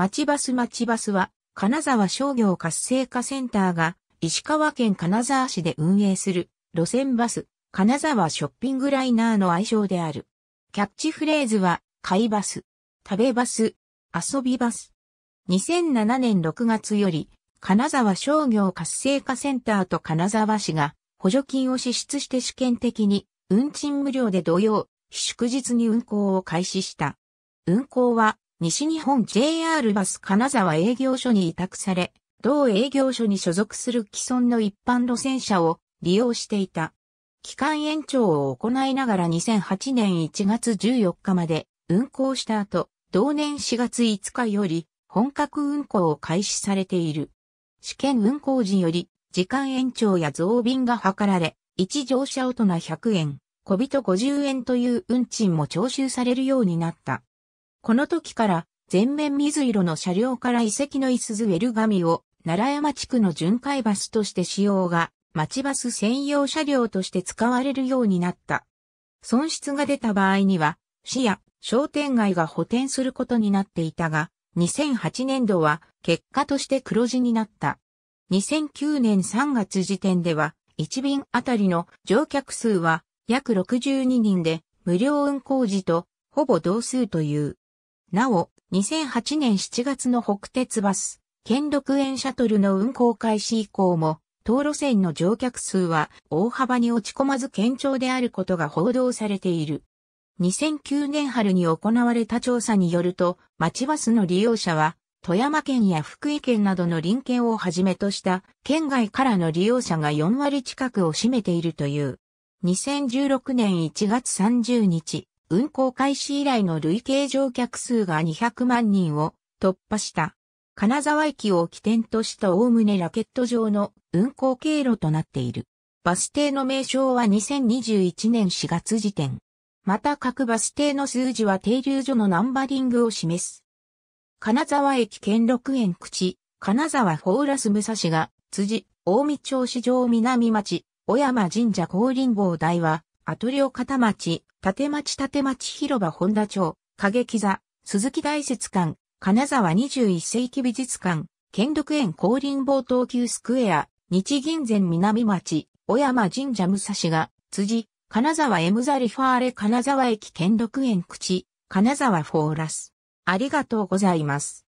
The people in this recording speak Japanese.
町バス町バスは、金沢商業活性化センターが、石川県金沢市で運営する、路線バス、金沢ショッピングライナーの愛称である。キャッチフレーズは、買いバス、食べバス、遊びバス。2007年6月より、金沢商業活性化センターと金沢市が、補助金を支出して試験的に、運賃無料で同様、祝日に運行を開始した。運行は、西日本 JR バス金沢営業所に委託され、同営業所に所属する既存の一般路線車を利用していた。期間延長を行いながら2008年1月14日まで運行した後、同年4月5日より本格運行を開始されている。試験運行時より時間延長や増便が図られ、1乗車大人100円、小人50円という運賃も徴収されるようになった。この時から全面水色の車両から遺跡のいすずウェルミを奈良山地区の巡回バスとして使用が町バス専用車両として使われるようになった。損失が出た場合には市や商店街が補填することになっていたが、2008年度は結果として黒字になった。2009年3月時点では、1便あたりの乗客数は約62人で、無料運行時とほぼ同数という。なお、2008年7月の北鉄バス、県六園シャトルの運行開始以降も、道路線の乗客数は大幅に落ち込まず堅調であることが報道されている。2009年春に行われた調査によると、町バスの利用者は、富山県や福井県などの臨県をはじめとした県外からの利用者が4割近くを占めているという。2016年1月30日、運行開始以来の累計乗客数が200万人を突破した。金沢駅を起点としたおおむねラケット上の運行経路となっている。バス停の名称は2021年4月時点。また各バス停の数字は停留所のナンバリングを示す。金沢駅兼六園口、金沢フォーラス武蔵が、辻、大見町市場南町、小山神社高林坊台は、アトリオ片町、立町立町広場本田町、影木座、鈴木大雪館、金沢21世紀美術館、兼六園降臨坊東急スクエア、日銀前南町、小山神社武蔵が、辻、金沢エムザリファーレ金沢駅兼六園口、金沢フォーラス。ありがとうございます。